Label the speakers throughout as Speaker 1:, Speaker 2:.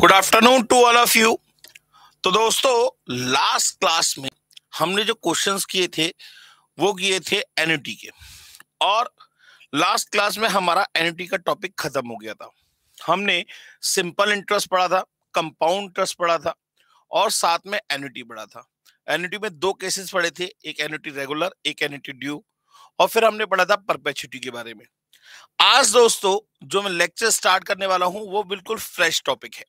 Speaker 1: Good afternoon to all of you तो दोस्तों last class में हमने जो क्वेश्चंस किए थे वो किए थे एनईटी e के और लास्ट क्लास में हमारा एनईटी e का टॉपिक खत्म हो गया था हमने सिंपल इंटरेस्ट पढ़ा था कंपाउंड इंटरेस्ट पढ़ा था और साथ में एनईटी e पढ़ा था एनईटी में दो केसेस पढ़े थे एक एनईटी रेगुलर एक एनईटी ड्यू और फिर हमने पढ़ा था परपेचुटी के बारे में आज दोस्तों जो मैं लेक्चर स्टार्ट करने वाला हूं वो बिल्कुल फ्रेश टॉपिक है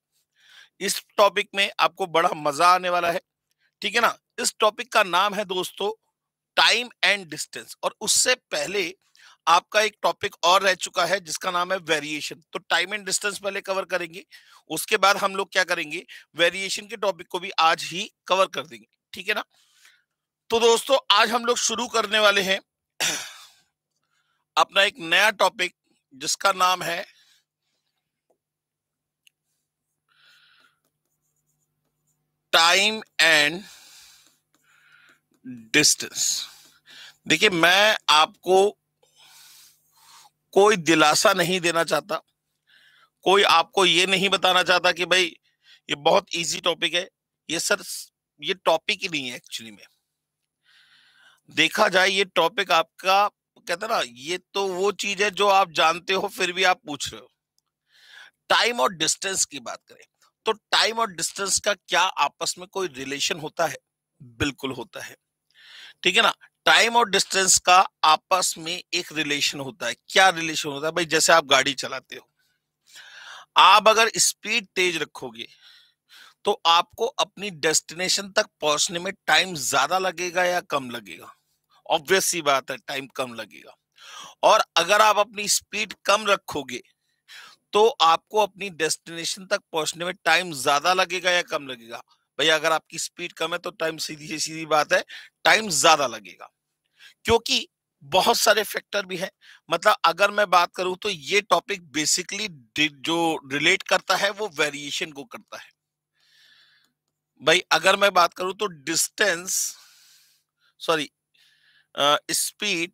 Speaker 1: इस टॉपिक में आपको बड़ा मजा आने वाला है ठीक है ना इस टॉपिक का नाम है दोस्तों टाइम एंड डिस्टेंस और उससे पहले आपका एक टॉपिक और रह चुका है जिसका नाम है वेरिएशन तो टाइम एंड डिस्टेंस पहले कवर करेंगे उसके बाद हम लोग क्या करेंगे वेरिएशन के टॉपिक को भी आज ही कवर कर देंगे ठीक है ना तो दोस्तों आज हम लोग शुरू करने वाले हैं अपना एक नया टॉपिक जिसका नाम है टाइम एंड डिस्टेंस देखिए मैं आपको कोई दिलासा नहीं देना चाहता कोई आपको ये नहीं बताना चाहता कि भाई ये बहुत इजी टॉपिक है ये सर ये टॉपिक ही नहीं है एक्चुअली में देखा जाए ये टॉपिक आपका कहते ना ये तो वो चीज है जो आप जानते हो फिर भी आप पूछ रहे हो टाइम और डिस्टेंस की बात करें तो टाइम और डिस्टेंस का क्या आपस में कोई रिलेशन होता है बिल्कुल होता है ठीक है ना टाइम और डिस्टेंस का आपस में एक रिलेशन होता है क्या रिलेशन होता है भाई जैसे आप गाड़ी चलाते हो आप अगर स्पीड तेज रखोगे तो आपको अपनी डेस्टिनेशन तक पहुंचने में टाइम ज्यादा लगेगा या कम लगेगा ऑब्वियस सी बात है टाइम कम लगेगा और अगर आप अपनी स्पीड कम रखोगे तो आपको अपनी डेस्टिनेशन तक पहुंचने में टाइम ज्यादा लगेगा या कम लगेगा भैया अगर आपकी स्पीड कम है तो टाइम सीधी से सीधी बात है टाइम ज्यादा लगेगा क्योंकि बहुत सारे फैक्टर भी हैं मतलब अगर मैं बात करूं तो ये टॉपिक बेसिकली जो रिलेट करता है वो वेरिएशन को करता है भाई अगर मैं बात करूं तो distance sorry speed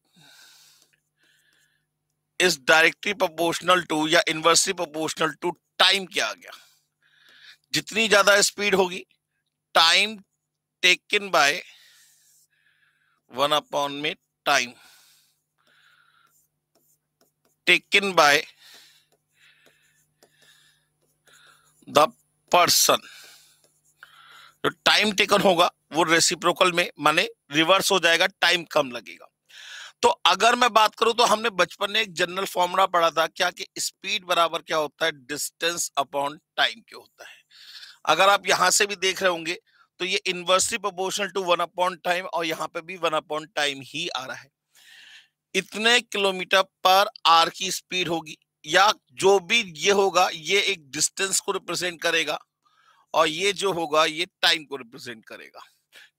Speaker 1: is directly proportional to या इनवर्सली प्रोपोर्शनल टू टाइम क्या आ गया जितनी ज्यादा स्पीड होगी time taken by one upon में time taken by the person जो टाइम टेकन होगा वो रेसिप्रोकल में माने रिवर्स हो जाएगा टाइम कम लगेगा तो अगर मैं बात करूं तो हमने बचपन में एक जनरल फॉर्मूला पढ़ा था क्या कि स्पीड बराबर क्या होता है डिस्टेंस अपॉन टाइम क्यों होता है अगर आप यहां से भी देख रहे होंगे तो ये inversely proportional to one upon time और यहाँ पे भी वन अपॉन टाइम ही आ रहा है इतने किलोमीटर पर आर की स्पीड होगी या जो भी ये होगा ये एक डिस्टेंस को रिप्रेजेंट करेगा और ये जो होगा ये टाइम को रिप्रेजेंट करेगा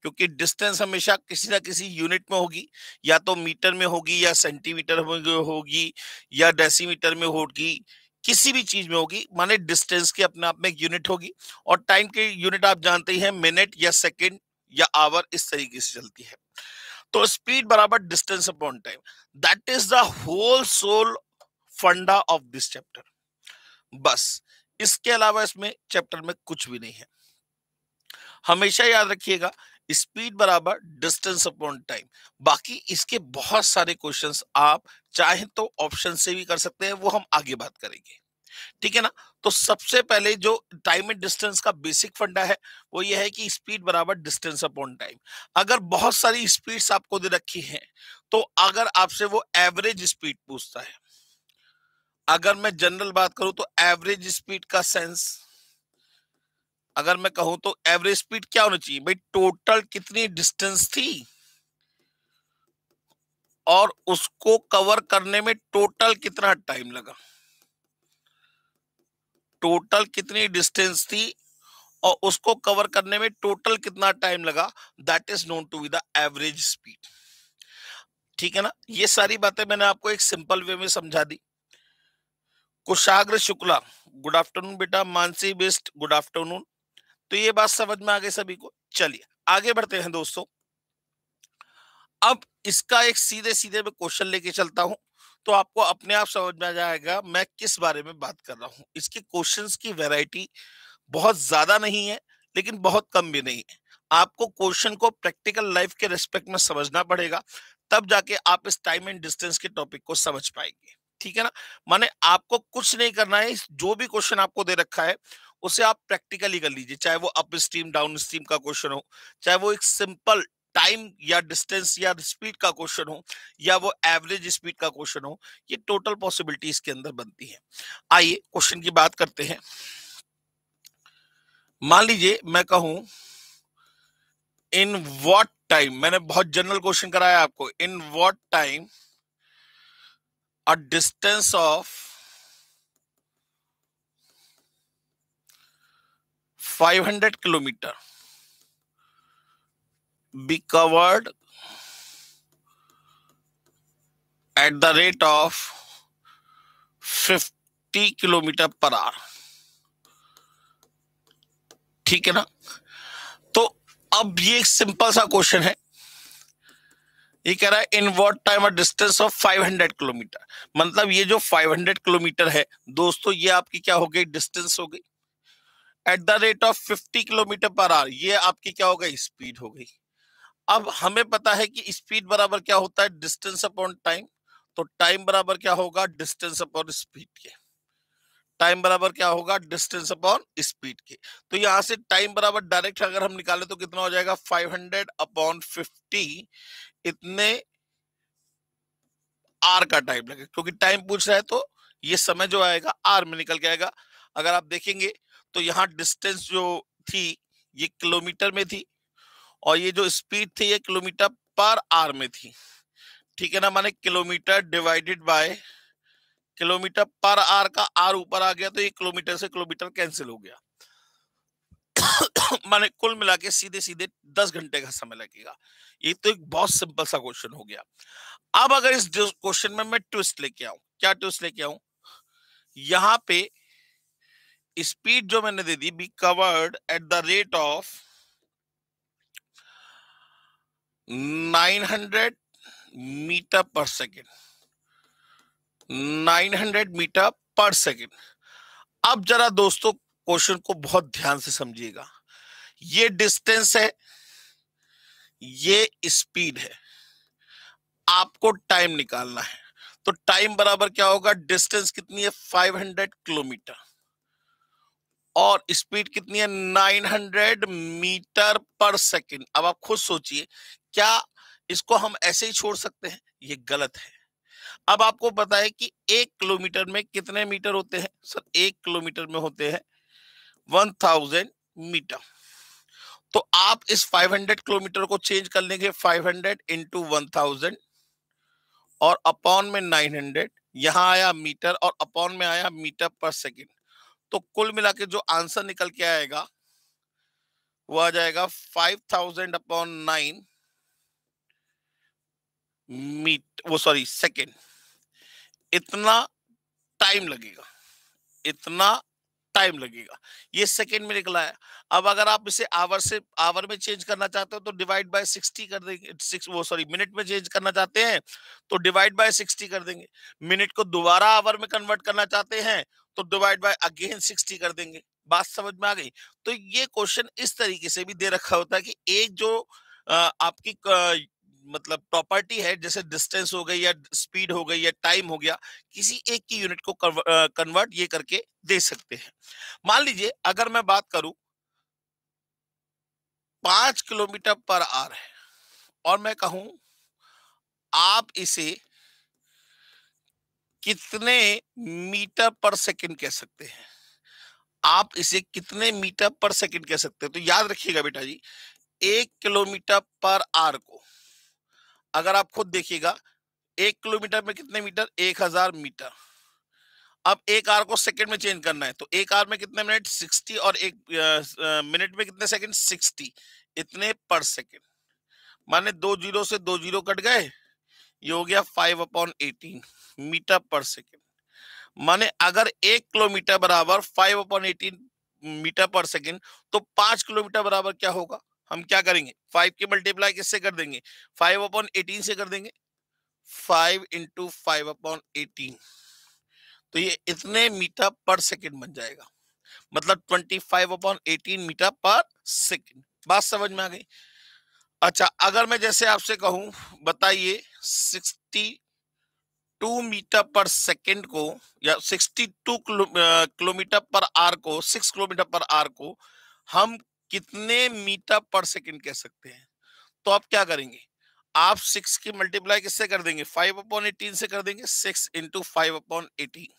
Speaker 1: क्योंकि डिस्टेंस हमेशा किसी ना किसी यूनिट में होगी या तो मीटर में होगी या सेंटीमीटर में होगी या डेसीमीटर में होगी किसी भी चीज में होगी माने डिस्टेंस के अपने आप में यूनिट होगी और टाइम के यूनिट आप जानते ही हैं मिनट या सेकंड या आवर इस तरीके से चलती है तो स्पीड बराबर distance upon time that is the whole sole funda of this chapter बस इसके अलावा इसमें चैप्टर में कुछ भी नहीं है हमेशा याद रखिएगा स्पीड बराबर डिस्टेंस अपॉन टाइम बाकी इसके बहुत सारे क्वेश्चन आप चाहे तो ऑप्शन से भी कर सकते हैं वो हम आगे बात करेंगे ठीक है ना तो सबसे पहले जो टाइम एंड डिस्टेंस का बेसिक फंडा है वो ये है कि स्पीड बराबर डिस्टेंस अपॉन टाइम अगर बहुत सारी स्पीड्स आपको दे रखी हैं तो अगर आपसे वो एवरेज स्पीड पूछता है अगर मैं जनरल बात करूं तो एवरेज स्पीड का सेंस अगर मैं कहूं तो एवरेज स्पीड क्या होनी चाहिए भाई टोटल कितनी डिस्टेंस थी और उसको कवर करने में टोटल कितना टाइम लगा टोटल कितनी डिस्टेंस थी और उसको कवर करने में टोटल कितना टाइम लगा that is known to be the average speed ठीक है ना ये सारी बातें मैंने आपको एक सिंपल वे में समझा दी कुशाग्र शुक्ला गुड आफ्टरनून बेटा मानसी बेस्ट गुड आफ्टरनून तो ये बात समझ में आ गई सभी को चलिए आगे बढ़ते हैं दोस्तों अब इसका एक सीधे सीधे में क्वेश्चन लेके चलता हूं तो आपको अपने आप समझ में आ जाएगा मैं किस बारे में बात कर रहा हूं इसके क्वेश्चंस की वैरायटी बहुत ज्यादा नहीं है लेकिन बहुत कम भी नहीं है आपको क्वेश्चन को प्रैक्टिकल लाइफ के रेस्पेक्ट में समझना पड़ेगा तब जाके आप इस टाइम एंड डिस्टेंस के टॉपिक को समझ पाएंगे ठीक है ना माने आपको कुछ नहीं करना है जो भी क्वेश्चन आपको दे रखा है उसे आप प्रैक्टिकली कर लीजिए चाहे वो अप स्ट्रीम डाउन स्ट्रीम का क्वेश्चन हो चाहे वो एक सिंपल टाइम या डिस्टेंस या स्पीड का क्वेश्चन हो या वो एवरेज स्पीड का क्वेश्चन हो ये टोटल पॉसिबिलिटीज के अंदर बनती है आइए क्वेश्चन की बात करते हैं मान लीजिए मैं कहूं इन वॉट टाइम मैंने बहुत जनरल क्वेश्चन कराया आपको in what time a distance of 500 kilometer be covered at the rate of 50 kilometer per hour ठीक है ना तो अब ये एक सिंपल सा क्वेश्चन है ये कह रहा है इन वॉट टाइम और डिस्टेंस ऑफ 500 किलोमीटर मतलब ये जो 500 किलोमीटर है दोस्तों ये आपकी क्या हो गई डिस्टेंस हो गई at the rate of 50 kilometre per hour ये आपकी क्या हो गई स्पीड हो गई अब हमें पता है कि स्पीड बराबर क्या होता है डिस्टेंस अपॉन टाइम तो टाइम बराबर क्या होगा डिस्टेंस अपॉन स्पीड के टाइम बराबर क्या होगा डिस्टेंस अपॉन स्पीड के तो यहां से टाइम बराबर डायरेक्ट अगर हम निकाले तो कितना हो जाएगा 500 अपॉन 50 इतने आर का टाइम लगेगा क्योंकि टाइम पूछ रहा है तो ये समय जो आएगा आर में निकल के आएगा अगर आप देखेंगे तो यहाँ डिस्टेंस जो थी ये किलोमीटर में थी और ये जो स्पीड थी ये किलोमीटर पर आर में थी ठीक है ना माने kilometre divided by kilometre per hour का आर ऊपर आ गया तो ये किलोमीटर से किलोमीटर कैंसिल हो गया माने कुल मिला के सीधे सीधे दस घंटे का समय लगेगा ये तो एक बहुत सिंपल सा क्वेश्चन हो गया अब अगर इस क्वेश्चन में मैं ट्विस्ट लेके आऊं क्या ट्विस्ट लेके आऊं यहां पे स्पीड जो मैंने दे दी be covered at the rate of 900 metre per second 900 metre per second अब जरा दोस्तों क्वेश्चन को बहुत ध्यान से समझिएगा ये डिस्टेंस है ये स्पीड है आपको टाइम निकालना है तो टाइम बराबर क्या होगा डिस्टेंस कितनी है 500 किलोमीटर और स्पीड कितनी है 900 मीटर पर सेकंड अब आप खुद सोचिए क्या इसको हम ऐसे ही छोड़ सकते हैं ये गलत है अब आपको पता है कि एक किलोमीटर में कितने मीटर होते हैं सर एक किलोमीटर में होते हैं वन थाउजेंड मीटर तो आप इस 500 किलोमीटर को चेंज कर लेंगे 500 हंड्रेड इंटू वन और अपॉन में 900 हंड्रेड यहां आया मीटर और अपॉन में आया मीटर पर सेकेंड तो कुल मिला के जो आंसर निकल के आएगा वो आ जाएगा five thousand upon nine metre वो सॉरी सेकेंड इतना टाइम लगेगा इतना टाइम लगेगा ये सेकेंड में निकला है अब अगर आप इसे आवर से आवर में चेंज करना चाहते हो तो डिवाइड बाय सिक्सटी कर देंगे सिक्स वो सॉरी मिनट में चेंज करना चाहते हैं तो डिवाइड बाय सिक्सटी कर देंगे मिनट को दोबारा आवर में कन्वर्ट करना चाहते हैं तो डिवाइड बाय अगेन सिक्सटी कर देंगे बात समझ में आ गई तो ये क्वेश्चन इस तरीके से भी दे रखा होता है कि एक जो आपकी मतलब प्रॉपर्टी है जैसे डिस्टेंस हो गई या स्पीड हो गई या टाइम हो गया किसी एक की यूनिट को कन्वर्ट ये करके दे सकते हैं मान लीजिए अगर मैं बात करूं पांच किलोमीटर पर आर है और मैं कहूं आप इसे कितने मीटर पर सेकंड कह सकते हैं आप इसे कितने मीटर पर सेकंड कह सकते हैं तो याद रखिएगा बेटा जी एक किलोमीटर पर आर को अगर आप खुद देखिएगा एक किलोमीटर में कितने मीटर एक हजार मीटर अब एक आर को सेकंड में चेंज करना है तो एक आर में कितने मिनट सिक्सटी और एक मिनट में कितने सेकंड सिक्सटी इतने पर सेकंड माने दो जीरो से दो जीरो कट गए ये हो गया five upon eighteen metre per second माने अगर एक किलोमीटर बराबर five upon eighteen metre per second तो पांच किलोमीटर बराबर क्या होगा हम क्या करेंगे फाइव की मल्टीप्लाई किससे कर देंगे फाइव अपॉन एटीन से कर देंगे five into five upon eighteen तो ये इतने मीटर पर सेकेंड बन जाएगा मतलब twenty five upon eighteen metre per second बात समझ में आ गई अच्छा अगर मैं जैसे आपसे कहूं बताइए 62 मीटर पर सेकंड को या 62 किलोमीटर पर आर को 6 किलोमीटर पर आर को हम कितने मीटर पर सेकंड कह सकते हैं तो आप क्या करेंगे आप सिक्स की मल्टीप्लाई किससे कर देंगे फाइव अपॉन एटीन से कर देंगे six into five upon eighteen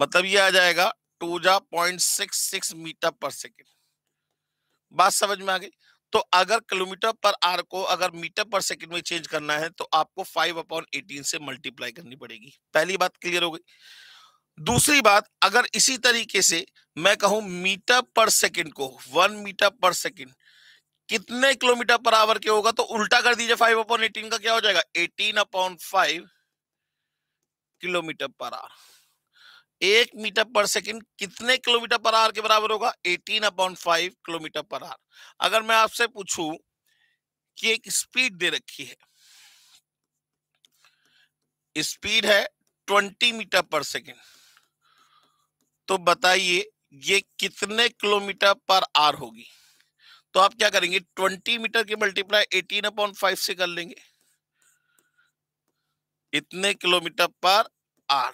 Speaker 1: मतलब ये आ जाएगा टू जा point six six metre per second बात समझ में आ गई तो अगर किलोमीटर पर आर को अगर मीटर पर सेकंड में चेंज करना है तो आपको फाइव अपॉन एटीन से मल्टीप्लाई करनी पड़ेगी पहली बात क्लियर हो गई दूसरी बात अगर इसी तरीके से मैं कहूं मीटर पर सेकंड को वन मीटर पर सेकंड कितने किलोमीटर पर आवर के होगा तो उल्टा कर दीजिए फाइव अपॉन एटीन का क्या हो जाएगा eighteen upon five kilometre per hour एक मीटर पर सेकंड कितने किलोमीटर पर आवर के बराबर होगा 18 upon five kilometre per hour अगर मैं आपसे पूछूं कि एक स्पीड दे रखी है स्पीड है 20 मीटर पर सेकंड तो बताइए ये कितने किलोमीटर पर आर होगी तो आप क्या करेंगे 20 मीटर की मल्टीप्लाई 18 अपॉन फाइव से कर लेंगे इतने किलोमीटर पर आर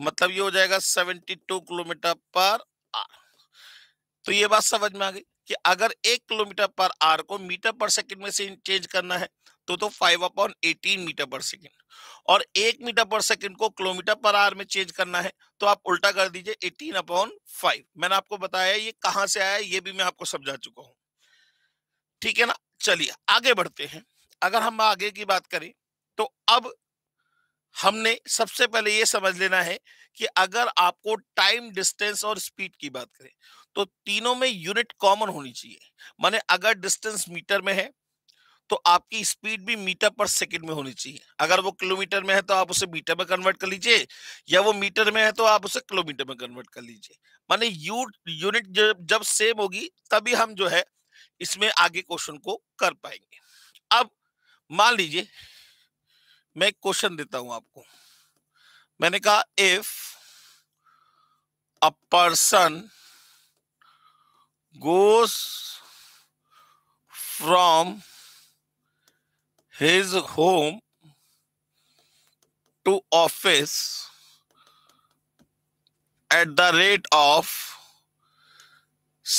Speaker 1: मतलब ये हो जाएगा 72 किलोमीटर पर आर तो ये बात समझ में आ गई कि अगर एक किलोमीटर पर आर को मीटर पर सेकंड में से चेंज करना है तो तो 5 upon eighteen metre per second और एक मीटर पर सेकंड को किलोमीटर पर आर में चेंज करना है तो आप उल्टा कर दीजिए 18 अपॉन फाइव मैंने आपको बताया ये कहां से आया ये भी मैं आपको समझा चुका हूं ठीक है ना चलिए आगे बढ़ते हैं अगर हम आगे की बात करें तो अब हमने सबसे पहले ये समझ लेना है कि अगर आपको टाइम डिस्टेंस और स्पीड की बात करें तो तीनों में यूनिट कॉमन होनी चाहिए माने अगर डिस्टेंस मीटर में है तो आपकी स्पीड भी मीटर पर सेकंड में होनी चाहिए अगर वो किलोमीटर में है तो आप उसे मीटर में कन्वर्ट कर लीजिए या वो मीटर में है तो आप उसे किलोमीटर में कन्वर्ट कर लीजिए माने यू यूनिट जब, जब सेम होगी तभी हम जो है इसमें आगे क्वेश्चन को कर पाएंगे अब मान लीजिए मैं क्वेश्चन देता हूं आपको मैंने कहा if a person goes from his home to office at the rate of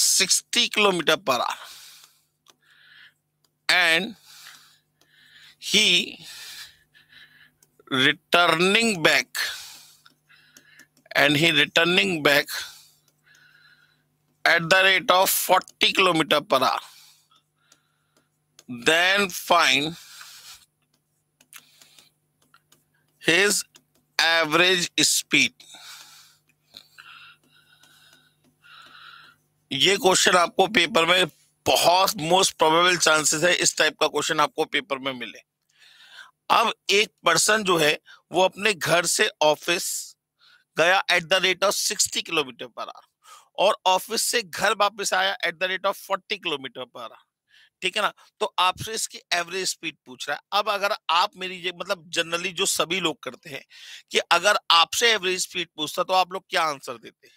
Speaker 1: sixty kilometre per hour and he returning back and he returning back at the rate of 40 km per hour then find his average speed ये question आपको paper में बहुत most probable chances है इस type का question आपको paper में मिले अब एक पर्सन जो है वो अपने घर से ऑफिस गया at the rate of sixty kilometre per hour और ऑफिस से घर वापस आया at the rate of forty kilometre per hour ठीक है ना तो आपसे इसकी एवरेज स्पीड पूछ रहा है अब अगर आप मेरी ये मतलब जनरली जो सभी लोग करते हैं कि अगर आपसे एवरेज स्पीड पूछता तो आप लोग क्या आंसर देते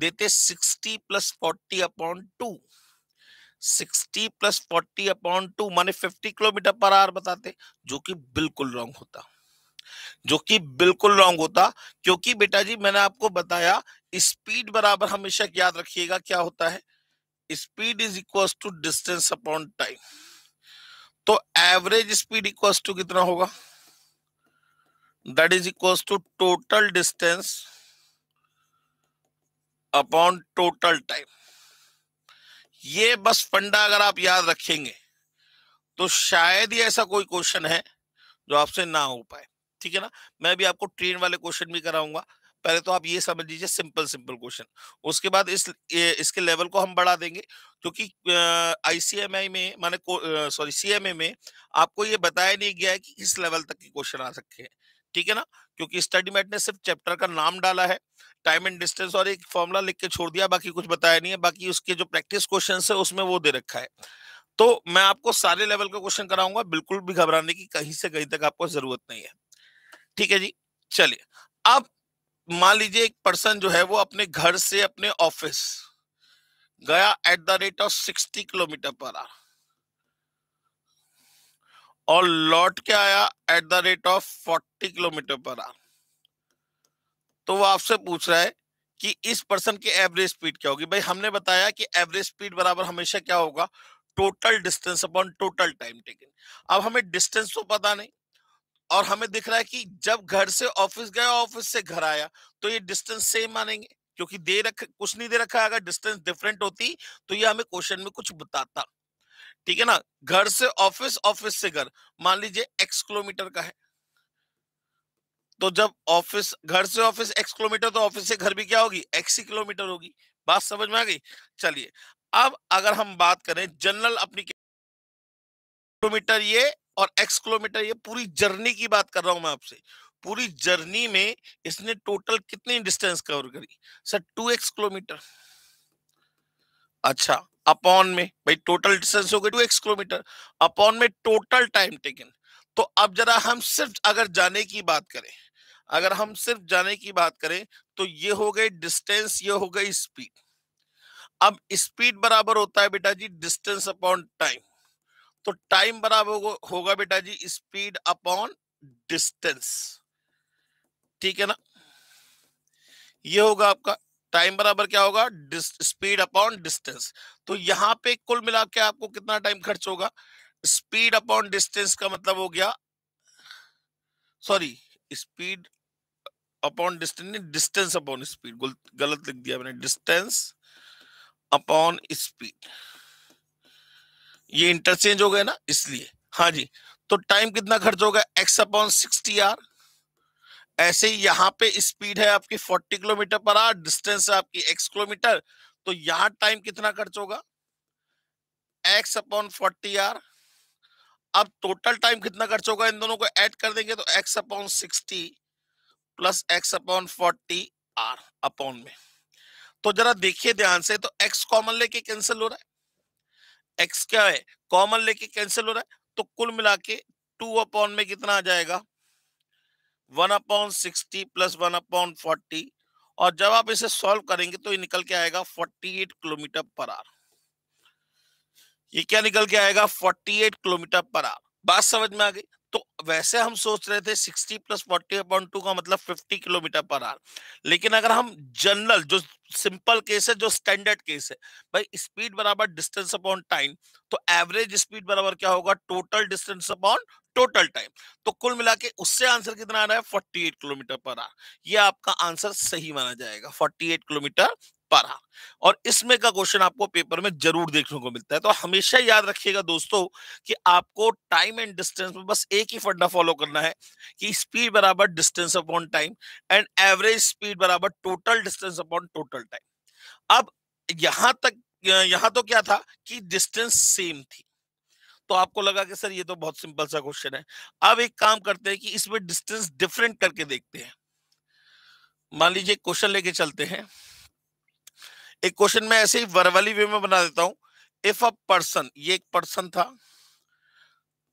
Speaker 1: देते sixty plus forty upon two sixty plus forty upon two माने फिफ्टी किलोमीटर पर आवर बताते जो कि बिल्कुल रॉन्ग होता जो कि बिल्कुल रॉन्ग होता क्योंकि बेटा जी मैंने आपको बताया स्पीड बराबर हमेशा याद रखिएगा क्या होता है speed is equal to distance upon time तो एवरेज स्पीड इक्वल टू कितना होगा that is equal to total distance upon total time ये बस फंडा अगर आप याद रखेंगे तो शायद ही ऐसा कोई क्वेश्चन है जो आपसे ना हो पाए ठीक है ना मैं भी आपको ट्रेन वाले क्वेश्चन भी कराऊंगा पहले तो आप ये समझ लीजिए सिंपल सिंपल क्वेश्चन उसके बाद इस इसके लेवल को हम बढ़ा देंगे क्योंकि आईसीएमआई में माने सॉरी सीएमए में आपको ये बताया नहीं गया है कि किस लेवल तक के क्वेश्चन आ सकते हैं ठीक है ना क्योंकि स्टडी मैट ने सिर्फ चैप्टर का नाम डाला है टाइम एंड डिस्टेंस और एक फॉर्मूला लिख के छोड़ दिया बाकी कुछ बताया नहीं है बाकी उसके जो प्रैक्टिस क्वेश्चन है उसमें वो दे रखा है तो मैं आपको सारे लेवल का क्वेश्चन कराऊंगा बिल्कुल भी घबराने की कहीं से कहीं तक आपको जरूरत नहीं है ठीक है जी चलिए अब मान लीजिए एक पर्सन जो है वो अपने घर से अपने ऑफिस गया at the rate of sixty kilometre per hour और लौट के आया at the rate of forty kilometre per hour तो वो आपसे पूछ रहा है कि इस पर्सन की एवरेज स्पीड क्या होगी भाई हमने बताया कि एवरेज स्पीड बराबर हमेशा क्या होगा total distance upon total time taken अब हमें डिस्टेंस तो पता नहीं और हमें दिख रहा है कि जब घर से ऑफिस गया ऑफिस से घर आया तो ये डिस्टेंस सेम मानेंगे क्योंकि दे रख कुछ नहीं दे रखा अगर डिस्टेंस डिफरेंट होती तो ये हमें क्वेश्चन में कुछ बताता ठीक है ना घर से ऑफिस ऑफिस से घर मान लीजिए एक्स किलोमीटर का है तो जब ऑफिस घर से ऑफिस एक्स किलोमीटर तो ऑफिस से घर भी क्या होगी एक्स किलोमीटर होगी बात समझ में आ गई चलिए अब अगर हम बात करें जनरल अपनी किलोमीटर ये और एक्स किलोमीटर ये पूरी जर्नी की बात कर रहा हूं मैं आपसे पूरी जर्नी में इसने टोटल कितनी डिस्टेंस कवर करी सर टू एक्स किलोमीटर अच्छा अपॉन में भाई टोटल डिस्टेंस हो गई टू एक्स किलोमीटर अपॉन में टोटल टाइम टेकन तो अब जरा हम सिर्फ अगर जाने की बात करें अगर हम सिर्फ जाने की बात करें तो ये हो गई डिस्टेंस ये हो गई स्पीड अब स्पीड बराबर होता है बेटा जी डिस्टेंस अपॉन टाइम तो टाइम बराबर होगा बेटा जी स्पीड अपॉन डिस्टेंस ठीक है ना ये होगा आपका टाइम बराबर क्या होगा स्पीड अपॉन डिस्टेंस तो यहाँ पे कुल मिला के आपको कितना टाइम खर्च होगा स्पीड अपॉन डिस्टेंस का मतलब हो गया sorry speed upon distance distance upon speed गलत लिख दिया मैंने डिस्टेंस अपॉन स्पीड ये इंटरचेंज हो गए ना इसलिए हाँ जी तो टाइम कितना खर्च होगा एक्स अपॉन सिक्सटी आर ऐसे ही यहाँ पे स्पीड है आपकी 40 किलोमीटर पर आवर डिस्टेंस है आपकी x किलोमीटर तो यहाँ टाइम कितना खर्च होगा x अपॉन फोर्टी आर अब टोटल टाइम कितना खर्च होगा इन दोनों को ऐड कर देंगे तो x upon sixty plus x upon forty hour upon में तो जरा देखिए ध्यान से तो x कॉमन लेके कैंसिल हो रहा है x क्या है कॉमन लेके कैंसिल हो रहा है तो कुल मिला के टू अपॉन में कितना आ जाएगा one upon sixty plus one upon forty और जब आप इसे सॉल्व करेंगे तो ये निकल के आएगा 48 किलोमीटर पर आर ये क्या निकल के आएगा 48 किलोमीटर पर आर बात समझ में आ गई तो वैसे हम सोच रहे थे 60 प्लस 40 अपॉन टू का मतलब 50 किलोमीटर पर आर लेकिन अगर हम जनरल जो सिंपल केस है जो स्टैंडर्ड केस है भाई स्पीड बराबर डिस्टेंस अपॉन टाइम तो एवरेज स्पीड बराबर क्या होगा total distance upon total time तो कुल मिला के उससे आंसर कितना आ रहा है 48 किलोमीटर पर आर ये आपका आंसर सही माना जाएगा 48 किलोमीटर पारा और इसमें का क्वेश्चन आपको पेपर में जरूर देखने को मिलता है तो हमेशा याद रखिएगा दोस्तों कि आपको टाइम एंड डिस्टेंस में बस एक ही फंडा फॉलो करना है कि स्पीड बराबर distance upon time and average speed बराबर total distance upon total time अब यहां तक यहां तो क्या था कि डिस्टेंस सेम थी तो आपको लगा कि सर ये तो बहुत सिंपल सा क्वेश्चन है अब एक काम करते हैं कि इसमें डिस्टेंस डिफरेंट करके देखते हैं मान लीजिए क्वेश्चन लेके चलते हैं एक क्वेश्चन में ऐसे ही वर्वली वे में बना देता हूं इफ अ पर्सन ये एक पर्सन था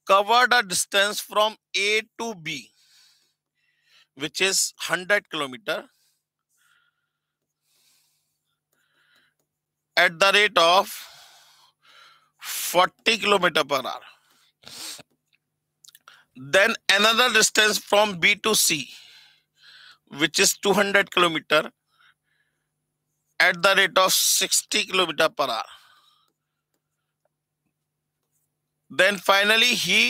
Speaker 1: covered a distance from A to B which is hundred kilometre at the rate of forty kilometre per hour another distance from B to C which is two hundred kilometre at the rate of sixty kilometre per hour then finally he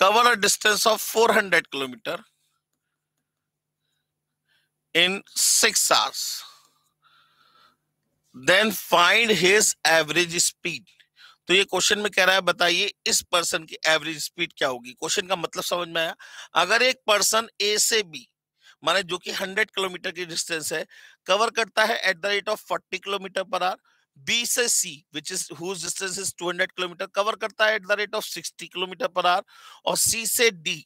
Speaker 1: cover a distance of four hundred kilometre in six hours then find his average speed तो ये question में कह रहा है बताइए इस person की average speed क्या होगी क्वेश्चन का मतलब समझ में आया अगर एक पर्सन ए से बी माने जो कि 100 किलोमीटर की डिस्टेंस है कवर करता है at the rate of 40 kilometre per hour B से C which is whose distance is 200 kilometre cover करता है at the rate of 60 kilometre per hour और सी से डी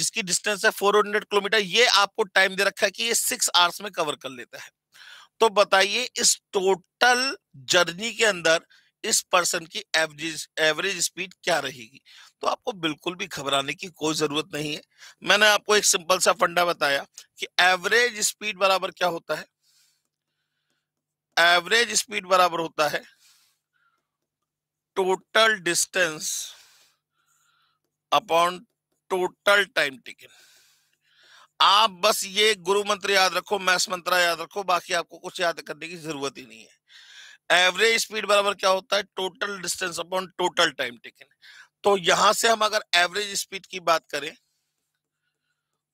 Speaker 1: जिसकी डिस्टेंस है 400 किलोमीटर ये आपको टाइम दे रखा है कि ये सिक्स आवर्स में कवर कर लेता है तो बताइए इस टोटल जर्नी के अंदर इस पर्सन की एवरेज एवरेज स्पीड क्या रहेगी तो आपको बिल्कुल भी घबराने की कोई जरूरत नहीं है मैंने आपको एक सिंपल सा फंडा बताया कि एवरेज स्पीड बराबर क्या होता है एवरेज स्पीड बराबर होता है total distance upon total time taken आप बस ये गुरु मंत्र याद रखो मैथ मंत्र याद रखो बाकी आपको कुछ याद करने की जरूरत ही नहीं है एवरेज स्पीड बराबर क्या होता है total distance upon total time taken तो यहां से हम अगर एवरेज स्पीड की बात करें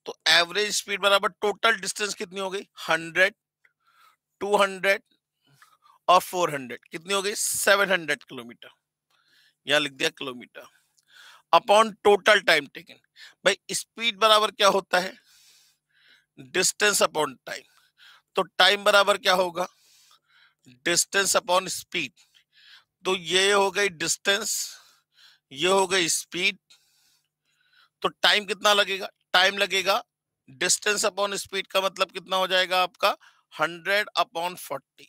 Speaker 1: तो एवरेज स्पीड बराबर टोटल डिस्टेंस कितनी हो गई हंड्रेड टू हंड्रेड और फोर हंड्रेड कितनी हो गई सेवन हंड्रेड किलोमीटर यहां लिख दिया kilometre upon total time taken भाई स्पीड बराबर क्या होता है डिस्टेंस अपॉन टाइम तो टाइम बराबर क्या होगा डिस्टेंस अपॉन स्पीड तो ये हो गई डिस्टेंस ये हो गई स्पीड तो टाइम कितना लगेगा टाइम लगेगा डिस्टेंस अपॉन स्पीड का मतलब कितना हो जाएगा आपका हंड्रेड अपॉन फोर्टी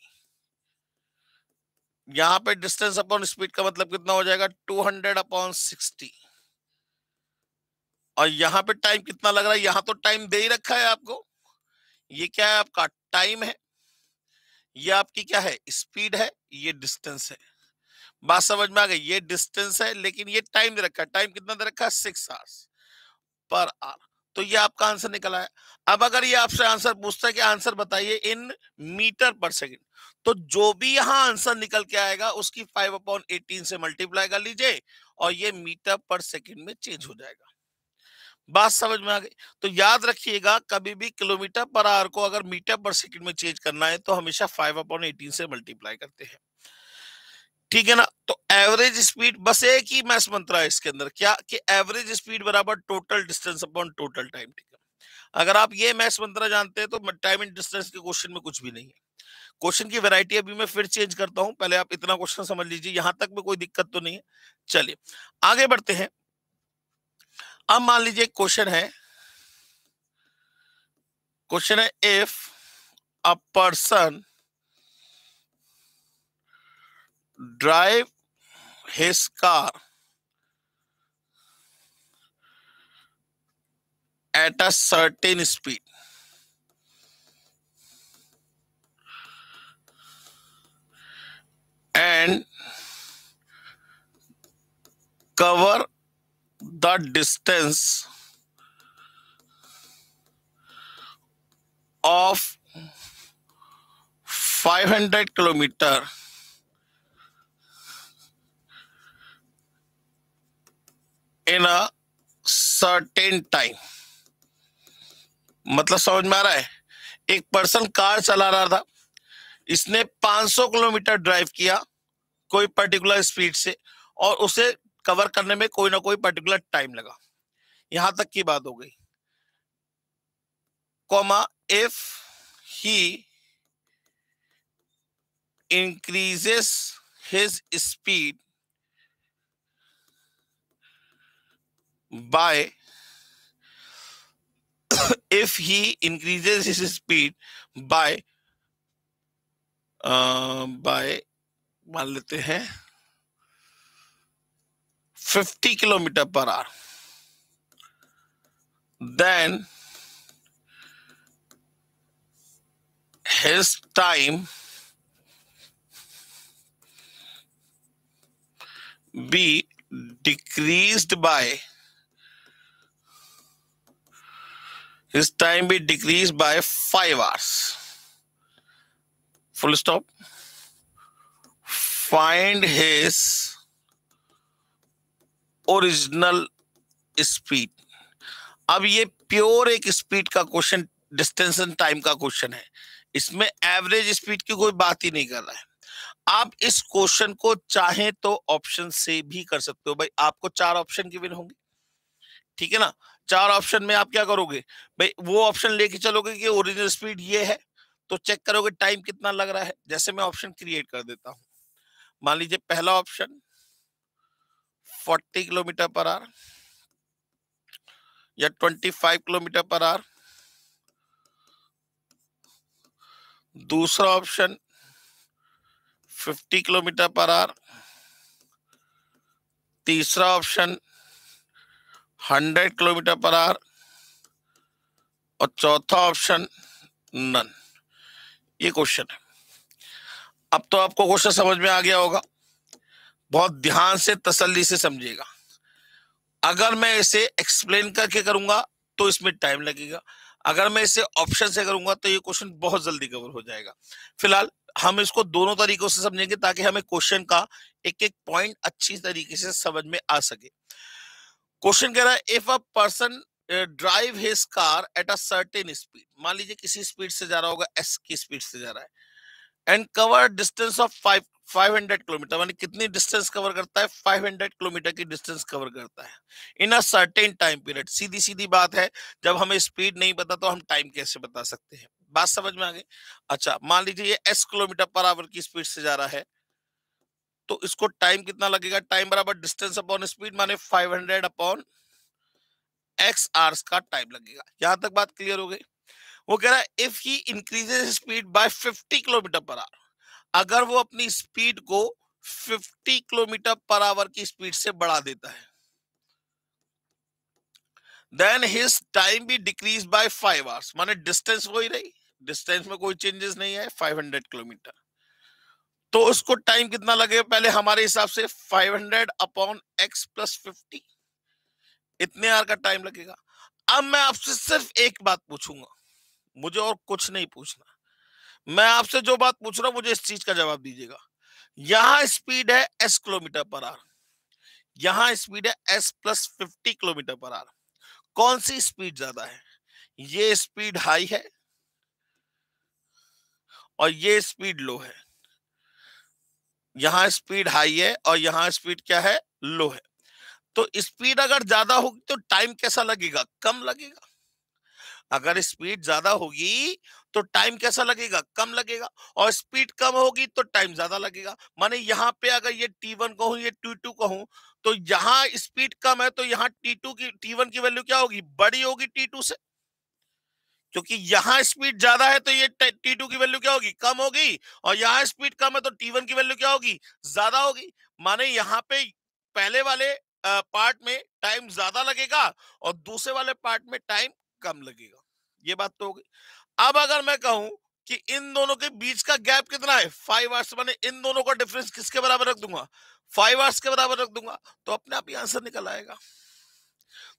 Speaker 1: यहां पे डिस्टेंस अपॉन स्पीड का मतलब कितना हो जाएगा टू हंड्रेड अपॉन सिक्सटी और यहां पे टाइम कितना लग रहा है यहां तो टाइम दे ही रखा है आपको ये क्या है आपका टाइम है ये आपकी क्या है स्पीड है ये डिस्टेंस है बात समझ में आ गई ये डिस्टेंस है लेकिन ये टाइम दे रखा है टाइम कितना दे रखा है सिक्स आवर्स पर आर तो ये आपका आंसर निकल आया अब अगर ये आपसे आंसर पूछता है कि आंसर बताइए इन मीटर पर सेकंड तो जो भी यहां आंसर निकल के आएगा उसकी फाइव अपॉन एटीन से मल्टीप्लाई कर लीजिए और ये मीटर पर सेकंड में चेंज हो जाएगा बात समझ में आ गई तो याद रखिएगा कभी भी किलोमीटर पर आवर को अगर मीटर पर सेकंड में चेंज करना है तो हमेशा फाइव अपॉन एटीन से मल्टीप्लाई करते हैं ठीक है ना तो एवरेज स्पीड बस एक ही मैथ मंत्र है इसके अंदर क्या कि एवरेज स्पीड बराबर total distance upon total time ठीक है अगर आप ये मैथ मंत्र जानते हैं तो टाइम एंड डिस्टेंस के क्वेश्चन में कुछ भी नहीं है क्वेश्चन की वैरायटी अभी मैं फिर चेंज करता हूं पहले आप इतना क्वेश्चन समझ लीजिए यहां तक में कोई दिक्कत तो नहीं है चलिए आगे बढ़ते हैं अब मान लीजिए क्वेश्चन है क्वेश्चन है if a person drive his car at a certain speed. And cover the distance of 500 kilometer in a certain time मतलब समझ में आ रहा है एक पर्सन कार चला रहा था इसने 500 किलोमीटर ड्राइव किया कोई पर्टिकुलर स्पीड से और उसे कवर करने में कोई ना कोई पर्टिकुलर टाइम लगा यहां तक की बात हो गई comma if he increases his speed by if he increases his speed by by uh, मान लेते हैं fifty kilometre per hour then his time be decrease by his time be decreased by 5 hours full stop find his original speed अब ये pure एक speed का question distance and time का question है इसमें एवरेज स्पीड की कोई बात ही नहीं कर रहा है आप इस क्वेश्चन को चाहे तो ऑप्शन से भी कर सकते हो भाई आपको चार ऑप्शन गिवन होंगे ठीक है ना चार ऑप्शन में आप क्या करोगे भाई वो ऑप्शन लेके चलोगे कि ओरिजिनल स्पीड ये है तो चेक करोगे टाइम कितना लग रहा है जैसे मैं ऑप्शन क्रिएट कर देता हूं मान लीजिए पहला ऑप्शन 40 किलोमीटर पर आर या 25 किलोमीटर पर आर दूसरा ऑप्शन 50 किलोमीटर पर आर तीसरा option hundred kilometre per hour और चौथा ऑप्शन नन ये क्वेश्चन है अब तो आपको क्वेश्चन समझ में आ गया होगा बहुत ध्यान से तसल्ली से समझिएगा अगर मैं इसे एक्सप्लेन करके करूंगा तो इसमें टाइम लगेगा अगर मैं इसे ऑप्शन से करूंगा तो ये क्वेश्चन बहुत जल्दी कवर हो जाएगा फिलहाल हम इसको दोनों तरीकों से समझेंगे ताकि हमें क्वेश्चन का एक एक पॉइंट अच्छी तरीके से समझ में आ सके क्वेश्चन कह रहा है if a person drive his car at a certain speed मान लीजिए किसी स्पीड से जा रहा होगा एस की स्पीड से जा रहा है and cover distance of five five hundred kilometre मानी कितनी डिस्टेंस कवर करता है फाइव हंड्रेड किलोमीटर की डिस्टेंस कवर करता है in a certain time period सीधी सीधी बात है जब हमें स्पीड नहीं पता तो हम टाइम कैसे बता सकते हैं बात समझ में आ गई अच्छा मान लीजिए ये एस किलोमीटर पर आवर की स्पीड से जा रहा है तो इसको टाइम कितना लगेगा टाइम बराबर डिस्टेंस अपॉन स्पीड माने 500 हंड्रेड अपॉन एक्स आर्स का टाइम लगेगा यहां तक बात क्लियर हो गई वो कह रहा है if he increases speed by 50 kilometre per hour अगर वो अपनी स्पीड को 50 किलोमीटर पर आवर की स्पीड से बढ़ा देता है देन हिज टाइम भी डिक्रीज बाय फाइव आवर्स माने डिस्टेंस वही रही डिस्टेंस में कोई चेंजेस नहीं है 500 किलोमीटर तो उसको टाइम कितना लगेगा पहले हमारे हिसाब से 500 अपॉन एक्स प्लस फिफ्टी इतने आर का टाइम लगेगा अब मैं आपसे सिर्फ एक बात पूछूंगा मुझे और कुछ नहीं पूछना मैं आपसे जो बात पूछ रहा हूं मुझे इस चीज का जवाब दीजिएगा यहां स्पीड है एस किलोमीटर पर आर यहां स्पीड है S plus fifty kilometre per hour कौन सी स्पीड ज्यादा है ये स्पीड हाई है और ये स्पीड लो है यहाँ स्पीड हाई है और यहाँ स्पीड क्या है लो है तो स्पीड अगर ज्यादा होगी तो टाइम कैसा लगेगा कम लगेगा अगर स्पीड ज्यादा होगी तो टाइम कैसा लगेगा कम लगेगा और स्पीड कम होगी तो टाइम ज्यादा लगेगा माने यहाँ पे अगर ये टी वन कहूं ये टी टू कहूं तो यहाँ स्पीड कम है तो यहाँ टी टू की टी वन की वैल्यू क्या होगी बड़ी होगी टी टू से क्योंकि यहां स्पीड ज्यादा है तो ये टी टू की वैल्यू क्या होगी कम होगी और यहां स्पीड कम है तो टी वन की वैल्यू क्या होगी ज्यादा होगी माने यहाँ पे पहले वाले पार्ट में टाइम ज्यादा लगेगा और दूसरे वाले पार्ट में टाइम कम लगेगा ये बात तो होगी अब अगर मैं कहूं कि इन दोनों के बीच का गैप कितना है फाइव आवर्स माने इन दोनों का डिफरेंस किसके बराबर रख दूंगा फाइव आवर्स के बराबर रख दूंगा तो अपने आप ही आंसर निकल आएगा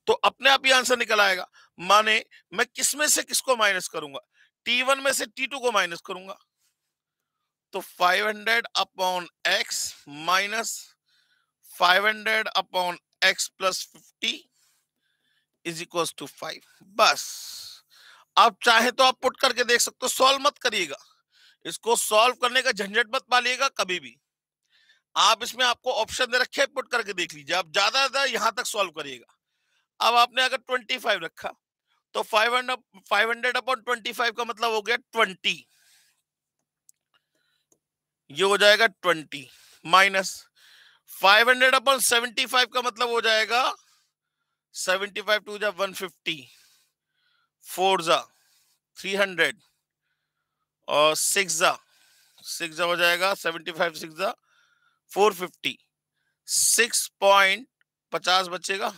Speaker 1: तो अपने आप ही आंसर निकल आएगा माने मैं किस में से किसको माइनस करूंगा टी वन में से टी टू को माइनस करूंगा तो 500 hundred upon X minus five hundred upon X plus fifty is equal to five बस आप चाहे तो आप पुट करके देख सकते हो सॉल्व मत करिएगा इसको सॉल्व करने का झंझट मत पालिएगा कभी भी आप इसमें आपको ऑप्शन दे रखे पुट करके देख लीजिए आप ज्यादा ज्यादा यहां तक सॉल्व करिएगा अब आपने अगर 25 रखा तो 500 hundred five hundred upon twenty का मतलब हो गया 20 ये हो जाएगा 20 माइनस 500 हंड्रेड अपॉन सेवेंटी का मतलब हो जाएगा 75 फाइव टू जा वन फिफ्टी फोर जा थ्री हंड्रेड और सिक्स जा सिक्स जा हो जाएगा 75 फाइव सिक्स जा फोर फिफ्टी सिक्स पॉइंट पचास बचेगा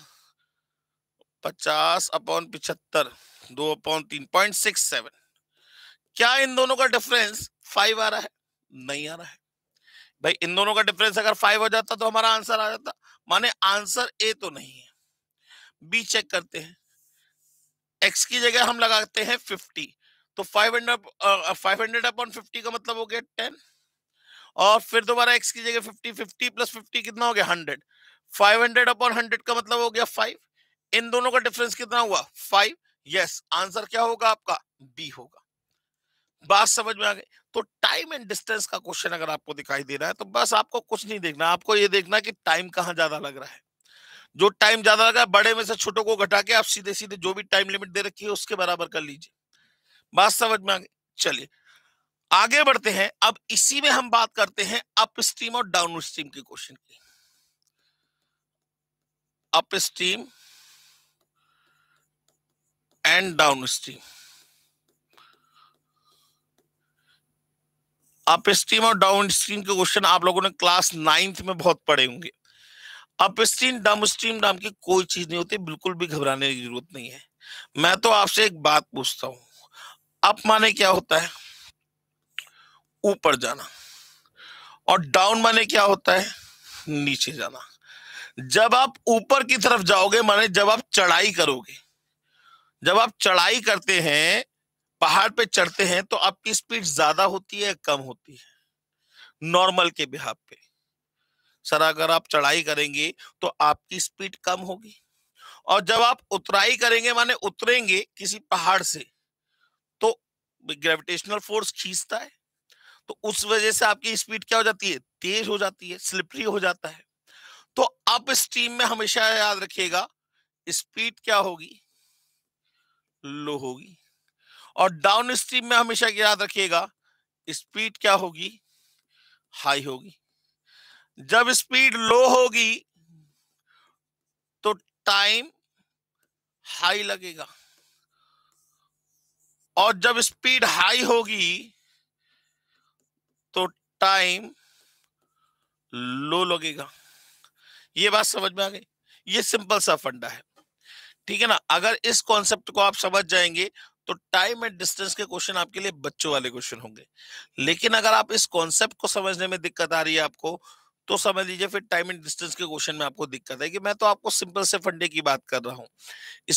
Speaker 1: पचास अपॉन पिछहत्तर दो अपॉन तीन पॉइंट सिक्स सेवन क्या इन दोनों का डिफरेंस फाइव आ रहा है नहीं आ रहा है भाई इन दोनों का डिफरेंस अगर फाइव हो जाता तो हमारा आंसर आ जाता माने आंसर ए तो नहीं है बी चेक करते हैं एक्स की जगह हम लगाते हैं फिफ्टी तो five hundred five hundred upon fifty का मतलब हो गया टेन और फिर दोबारा एक्स की जगह फिफ्टी फिफ्टी प्लस फिफ्टी कितना हो गया hundred five hundred upon hundred का मतलब हो गया फाइव इन दोनों का डिफरेंस कितना हुआ फाइव यस आंसर क्या होगा आपका बी होगा बात समझ में आ गई तो टाइम एंड डिस्टेंस का क्वेश्चन अगर आपको दिखाई दे रहा है तो बस आपको कुछ नहीं देखना आपको ये देखना कि टाइम कहाँ ज्यादा लग रहा है जो टाइम ज्यादा लगा बड़े में से छोटों को घटा के आप सीधे सीधे जो भी टाइम लिमिट दे रखी है उसके बराबर कर लीजिए बात समझ में आ गई चलिए आगे बढ़ते हैं अब इसी में हम बात करते हैं अप स्ट्रीम और डाउन स्ट्रीम के क्वेश्चन की upstream and downstream upstream और डाउन स्ट्रीम के क्वेश्चन आप लोगों ने क्लास नाइन्थ में बहुत पढ़े होंगे अपस्ट्रीम डाउनस्ट्रीम डाउन स्ट्रीम नाम की कोई चीज नहीं होती बिल्कुल भी घबराने की जरूरत नहीं है मैं तो आपसे एक बात पूछता हूं अप माने क्या होता है ऊपर जाना और डाउन माने क्या होता है नीचे जाना जब आप ऊपर की तरफ जाओगे माने जब आप चढ़ाई करोगे जब आप चढ़ाई करते हैं पहाड़ पे चढ़ते हैं तो आपकी स्पीड ज्यादा होती है कम होती है नॉर्मल के बिहाब पे सर अगर आप चढ़ाई करेंगे तो आपकी स्पीड कम होगी और जब आप उतराई करेंगे माने उतरेंगे किसी पहाड़ से तो ग्रेविटेशनल फोर्स खींचता है तो उस वजह से आपकी स्पीड क्या हो जाती है तेज हो जाती है स्लिपरी हो जाता है तो अप स्ट्रीम में हमेशा याद रखिएगा स्पीड क्या होगी लो होगी और डाउन स्ट्रीम में हमेशा याद रखिएगा स्पीड क्या होगी हाई होगी जब स्पीड लो होगी तो टाइम हाई लगेगा और जब स्पीड हाई होगी तो टाइम लो लगेगा ये बात समझ में आ गई ये सिंपल सा फंडा है ठीक है ना अगर इस कॉन्सेप्ट को आप समझ जाएंगे तो टाइम एंड डिस्टेंस के क्वेश्चन आपके लिए बच्चों वाले क्वेश्चन होंगे लेकिन अगर आप इस कॉन्सेप्ट को समझने में दिक्कत आ रही है आपको तो समझ लीजिए फिर टाइम एंड डिस्टेंस के क्वेश्चन में आपको दिक्कत है कि मैं तो आपको सिंपल से फंडे की बात कर रहा हूँ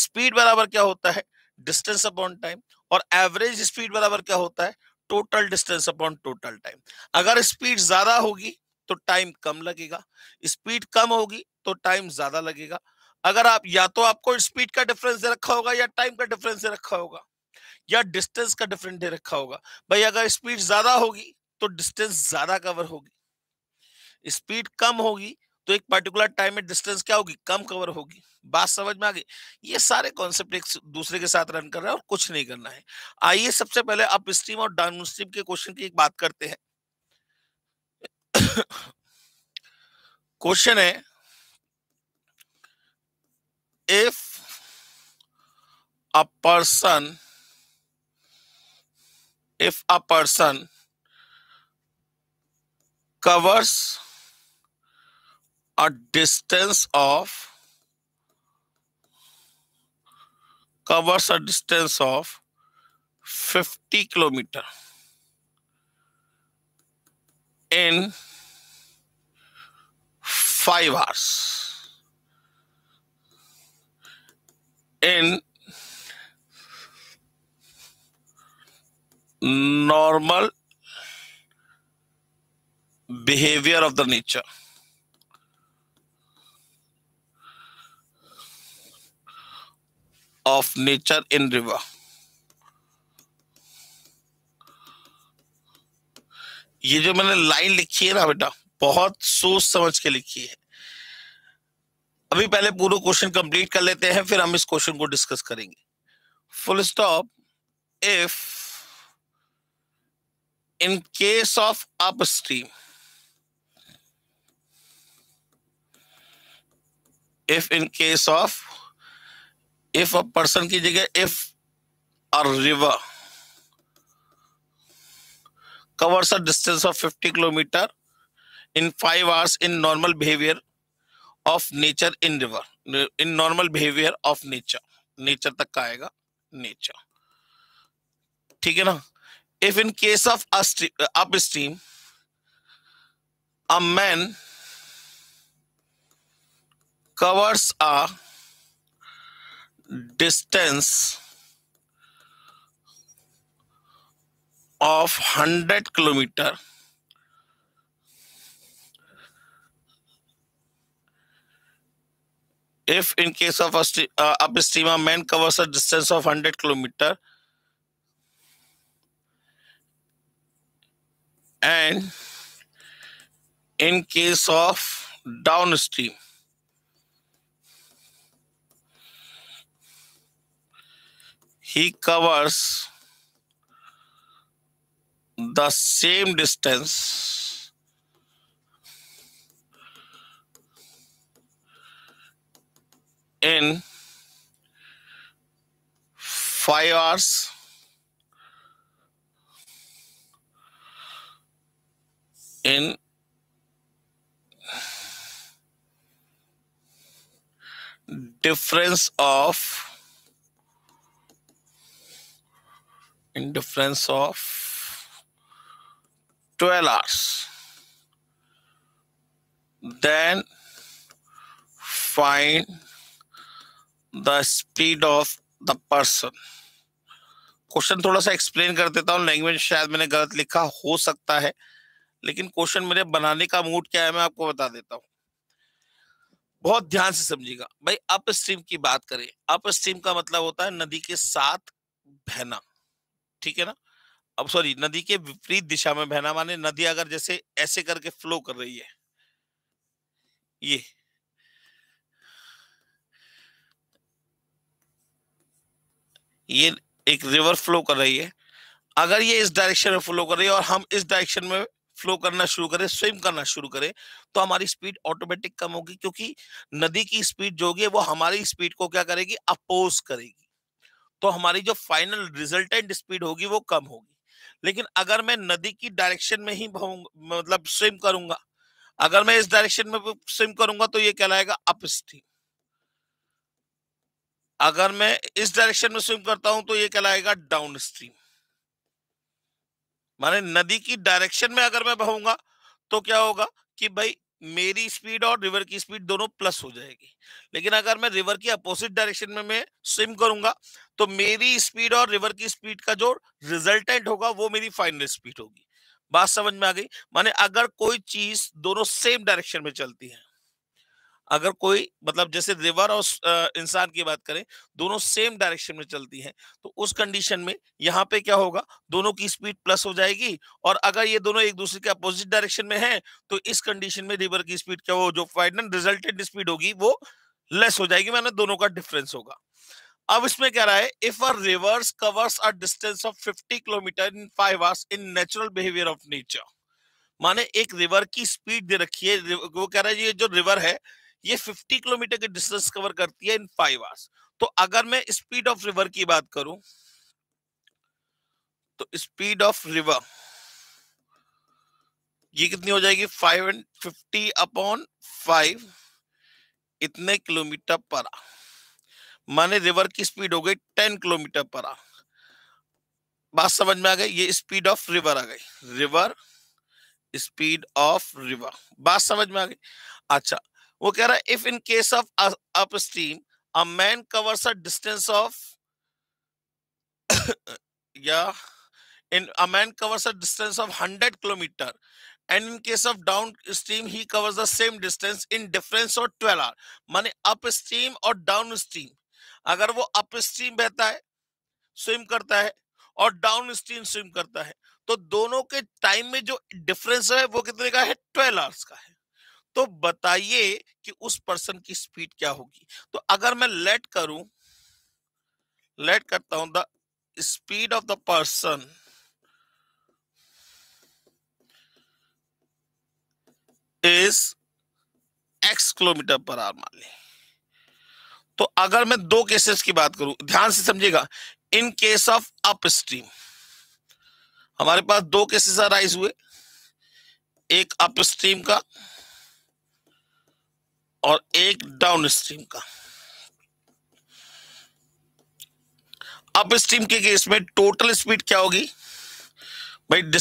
Speaker 1: स्पीड बराबर क्या होता है डिस्टेंस अपॉन टाइम और एवरेज स्पीड बराबर क्या होता है total distance upon total time अगर स्पीड ज्यादा होगी तो टाइम कम लगेगा स्पीड कम होगी तो टाइम ज्यादा लगेगा अगर आप या तो आपको स्पीड का डिफरेंस दे रखा होगा या टाइम का डिफरेंस दे रखा होगा या डिस्टेंस का डिफरेंस दे रखा होगा भाई अगर स्पीड ज्यादा होगी तो डिस्टेंस ज्यादा कवर होगी स्पीड कम होगी तो एक पर्टिकुलर टाइम में डिस्टेंस क्या होगी कम कवर होगी बात समझ में आ गई ये सारे कॉन्सेप्ट एक दूसरे के साथ रन कर रहा है और कुछ नहीं करना है आइए सबसे पहले अप स्ट्रीम और डाउन स्ट्रीम के क्वेश्चन की एक बात करते हैं क्वेश्चन है if a person if a person covers a distance of covers a distance of 50 kilometer in 5 hours in normal behaviour of the nature of nature in river ये जो मैंने लाइन लिखी है ना बेटा बहुत सोच समझ के लिखी है अभी पहले पूरा क्वेश्चन कंप्लीट कर लेते हैं फिर हम इस क्वेश्चन को डिस्कस करेंगे full stop if in case of upstream if in case of if a person की जगह if a river covers a distance of 50 किलोमीटर in five hours in normal behaviour of nature in river in normal behaviour of nature nature तक का आएगा nature ठीक है ना if in case of upstream a man covers a distance of hundred kilometre if in case of a uh, man covers a distance of 100 kilometer and in case of downstream he covers the same distance in 5 hours in difference of in difference of 12 hours then find the speed of the person question थोड़ा सा explain कर देता हूँ language शायद मैंने गलत लिखा हो सकता है लेकिन क्वेश्चन मेरे बनाने का मूड क्या है मैं आपको बता देता हूँ बहुत ध्यान से समझिएगा भाई अपस्ट्रीम की बात करें अपस्ट्रीम का मतलब होता है नदी के साथ बहना ठीक है ना अब सॉरी नदी के विपरीत दिशा में बहना माने नदी अगर जैसे ऐसे करके फ्लो कर रही है ये ये एक रिवर फ्लो कर रही है अगर ये इस डायरेक्शन में फ्लो कर रही है और हम इस डायरेक्शन में फ्लो करना शुरू करें स्विम करना शुरू करें तो हमारी स्पीड ऑटोमेटिक कम होगी क्योंकि नदी की स्पीड जो होगी वो हमारी स्पीड को क्या करेगी अपोज करेगी तो हमारी जो फाइनल रिजल्टेंट स्पीड होगी वो कम होगी लेकिन अगर मैं नदी की डायरेक्शन में ही मतलब स्विम करूंगा अगर मैं इस डायरेक्शन में स्विम करूंगा तो ये कहलाएगा अप स्ट्रीम अगर मैं इस डायरेक्शन में स्विम करता हूं तो ये कहलाएगा डाउन स्ट्रीम माने नदी की डायरेक्शन में अगर मैं बहूंगा तो क्या होगा कि भाई मेरी स्पीड और रिवर की स्पीड दोनों प्लस हो जाएगी लेकिन अगर मैं रिवर की अपोजिट डायरेक्शन में मैं स्विम करूंगा तो मेरी स्पीड और रिवर की स्पीड का जो रिजल्टेंट होगा वो मेरी फाइनल स्पीड होगी बात समझ में आ गई माने अगर कोई चीज दोनों सेम डायरेक्शन में चलती है अगर कोई मतलब जैसे रिवर और इंसान की बात करें दोनों सेम डायरेक्शन में चलती हैं तो उस कंडीशन में यहाँ पे क्या होगा दोनों की स्पीड प्लस हो जाएगी और अगर ये दोनों एक दूसरे के अपोजिट डायरेक्शन में है तो इस कंडीशन में रिवर की स्पीड क्या हो जो फाइनल रिजल्टेड स्पीड होगी वो लेस हो जाएगी मैंने दोनों का डिफरेंस होगा अब इसमें कह रहा है if a rivers covers a distance of fifty kilometre in five hours in natural behaviour of nature माने एक रिवर की स्पीड दे रखी है वो कह रहा है ये जो रिवर है ये 50 किलोमीटर के डिस्टेंस कवर करती है इन फाइव आवर्स तो अगर मैं स्पीड ऑफ रिवर की बात करूं तो स्पीड ऑफ रिवर ये कितनी हो जाएगी five and fifty upon five इतने किलोमीटर पर माने रिवर की स्पीड हो गई टेन किलोमीटर पर बात समझ में आ गई ये स्पीड ऑफ रिवर आ गई रिवर स्पीड ऑफ रिवर बात समझ में आ गई अच्छा वो कह रहा है if in case of upstream a man covers a distance of या a man covers a distance of hundred kilometre and in case of downstream he covers the same distance in difference of twelve hour माने stream और downstream अगर वो stream बहता है swim करता है और डाउन स्ट्रीम स्विम करता है तो दोनों के टाइम में जो डिफरेंस है वो कितने का है ट्वेल्व आवर्स का है तो बताइए कि उस पर्सन की स्पीड क्या होगी तो अगर मैं लेट करूं लेट करता हूं the speed of the person is X kilometre per hour मान ली तो अगर मैं दो केसेस की बात करूं ध्यान से समझिएगा इन केस ऑफ अपस्ट्रीम हमारे पास दो केसेस राइज हुए एक अपस्ट्रीम का और एक डाउन स्ट्रीम का अप स्ट्रीम के केस में टोटल स्पीड क्या होगी भाई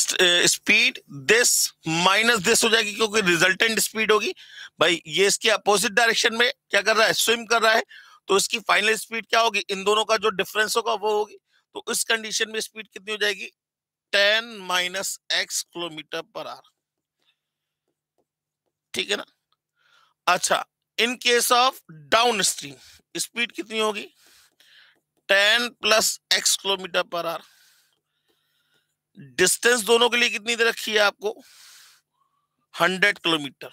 Speaker 1: स्पीड दिस माइनस दिस हो जाएगी क्योंकि रिजल्टेंट स्पीड होगी भाई ये इसके अपोजिट डायरेक्शन में क्या कर रहा है स्विम कर रहा है तो इसकी फाइनल स्पीड क्या होगी इन दोनों का जो डिफरेंस होगा वो होगी तो इस कंडीशन में स्पीड कितनी हो जाएगी ten minus X kilometre per hour ठीक है ना अच्छा in case of downstream speed कितनी होगी ten plus X kilometre per hour distance दोनों के लिए कितनी दे रखी है आपको हंड्रेड किलोमीटर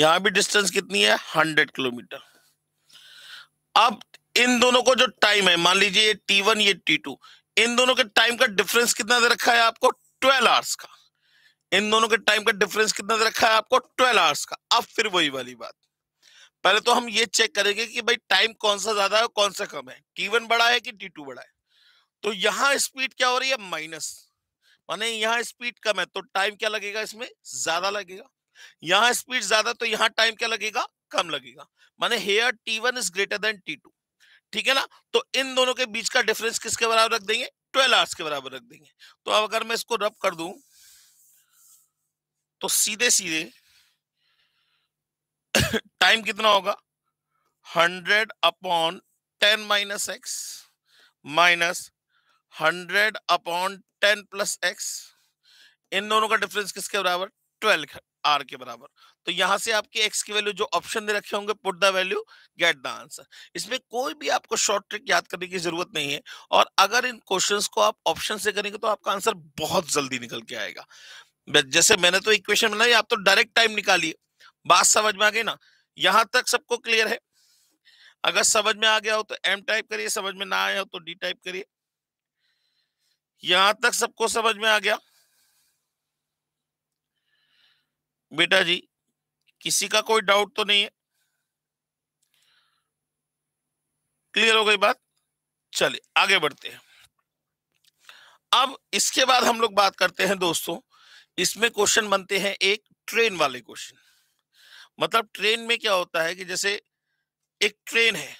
Speaker 1: यहां भी डिस्टेंस कितनी है हंड्रेड किलोमीटर अब इन दोनों को जो टाइम है मान लीजिए ये टी वन ये टी टू इन दोनों के टाइम का डिफरेंस कितना दे रखा है आपको ट्वेल्व आवर्स का इन दोनों के टाइम का डिफरेंस कितना रखा है आपको ट्वेल्व आवर्स का अब फिर वही वाली बात पहले तो हम ये चेक करेंगे कि भाई टाइम कौन सा ज्यादा है कौन सा कम है टी वन बड़ा है कि टी टू बड़ा है तो यहाँ स्पीड क्या हो रही है माइनस माने यहाँ स्पीड कम है तो टाइम क्या लगेगा इसमें ज्यादा लगेगा यहाँ स्पीड ज्यादा तो यहाँ टाइम क्या लगेगा कम लगेगा माने here T one is greater than T two ठीक है ना तो इन दोनों के बीच का डिफरेंस किसके बराबर रख देंगे ट्वेल्व आवर्स के बराबर रख देंगे तो अब अगर मैं इसको रब कर दूं तो सीधे सीधे टाइम कितना होगा hundred upon ten minus X minus hundred upon ten plus X इन दोनों का डिफरेंस किसके बराबर ट्वेल्व आर के बराबर तो यहां से आपके एक्स की वैल्यू जो ऑप्शन दे रखे होंगे put the value get the answer इसमें कोई भी आपको शॉर्ट ट्रिक याद करने की जरूरत नहीं है और अगर इन क्वेश्चंस को आप ऑप्शन से करेंगे तो आपका आंसर बहुत जल्दी निकल के आएगा जैसे मैंने तो इक्वेशन बनाई आप तो डायरेक्ट टाइम निकालिए बात समझ में आ गई ना यहां तक सबको क्लियर है अगर समझ में आ गया हो तो एम टाइप करिए समझ में ना आया हो तो डी टाइप करिए यहां तक सबको समझ में आ गया बेटा जी किसी का कोई डाउट तो नहीं है क्लियर हो गई बात चलिए आगे बढ़ते हैं अब इसके बाद हम लोग बात करते हैं दोस्तों इसमें क्वेश्चन बनते हैं एक ट्रेन वाले क्वेश्चन मतलब ट्रेन में क्या होता है कि जैसे एक ट्रेन है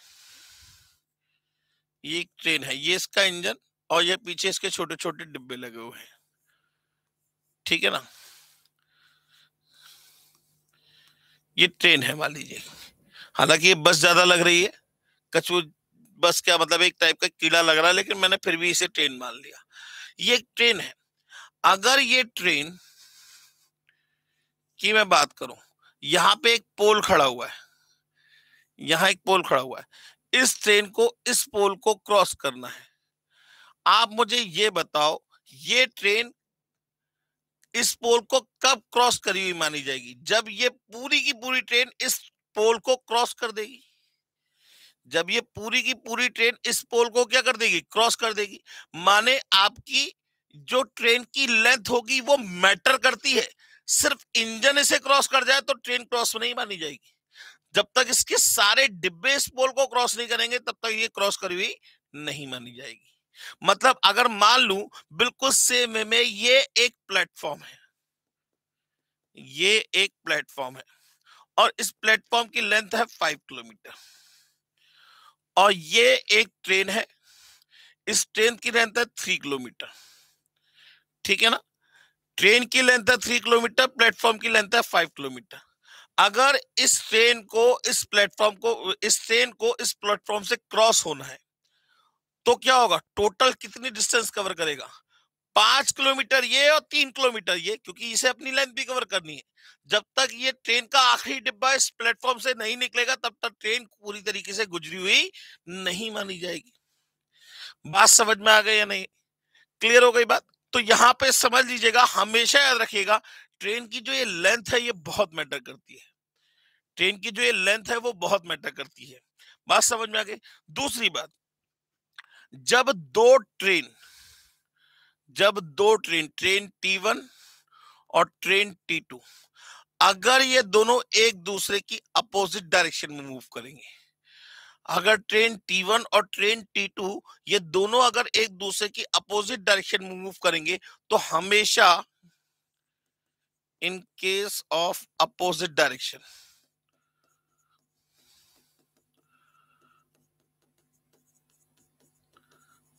Speaker 1: ये एक ट्रेन है ये इसका इंजन और ये पीछे इसके छोटे छोटे डिब्बे लगे हुए हैं ठीक है ना ये ट्रेन है मान लीजिए हालांकि ये बस ज्यादा लग रही है कछु बस क्या मतलब एक टाइप का कीड़ा लग रहा है लेकिन मैंने फिर भी इसे ट्रेन मान लिया ये एक ट्रेन है अगर ये ट्रेन कि मैं बात करूं यहां पे एक पोल खड़ा हुआ है यहां एक पोल खड़ा हुआ है इस ट्रेन को इस पोल को क्रॉस करना है आप मुझे ये बताओ ये ट्रेन इस पोल को कब क्रॉस करी हुई मानी जाएगी जब ये पूरी की पूरी ट्रेन इस पोल को क्रॉस कर देगी जब ये पूरी की पूरी ट्रेन इस पोल को क्या कर देगी क्रॉस कर देगी माने आपकी जो ट्रेन की लेंथ होगी वो मैटर करती है सिर्फ इंजन इसे क्रॉस कर जाए तो ट्रेन क्रॉस नहीं मानी जाएगी जब तक इसके सारे डिब्बे इस पोल को क्रॉस नहीं करेंगे तब तक ये क्रॉस करी हुई नहीं मानी जाएगी मतलब अगर मान लू बिल्कुल सेम में ये एक प्लेटफॉर्म है ये एक प्लेटफॉर्म है और इस प्लेटफॉर्म की लेंथ है फाइव किलोमीटर और ये एक ट्रेन है इस ट्रेन की लेंथ है थ्री किलोमीटर ठीक है ना ट्रेन की लेंथ है थ्री किलोमीटर प्लेटफॉर्म की लेंथ है फाइव किलोमीटर अगर इस ट्रेन को इस प्लेटफॉर्म को इस ट्रेन को इस प्लेटफॉर्म से क्रॉस होना है तो क्या होगा टोटल कितनी डिस्टेंस कवर करेगा पांच किलोमीटर ये और तीन किलोमीटर ये क्योंकि इसे अपनी लेंथ भी कवर करनी है जब तक ये ट्रेन का आखिरी डिब्बा इस प्लेटफॉर्म से नहीं निकलेगा तब तक ट्रेन पूरी तरीके से गुजरी हुई नहीं मानी जाएगी बात समझ में आ गई या नहीं क्लियर हो गई बात तो यहां पे समझ लीजिएगा हमेशा याद रखिएगा ट्रेन की जो ये लेंथ है ये बहुत मैटर करती है ट्रेन की जो ये लेंथ है वो बहुत मैटर करती है बात समझ में आ गई दूसरी बात जब दो ट्रेन जब दो ट्रेन ट्रेन टी वन और ट्रेन टी टू अगर ये दोनों एक दूसरे की अपोजिट डायरेक्शन में मूव करेंगे अगर ट्रेन T1 और ट्रेन T2 ये दोनों अगर एक दूसरे की अपोजिट डायरेक्शन में मूव करेंगे तो हमेशा in case of opposite direction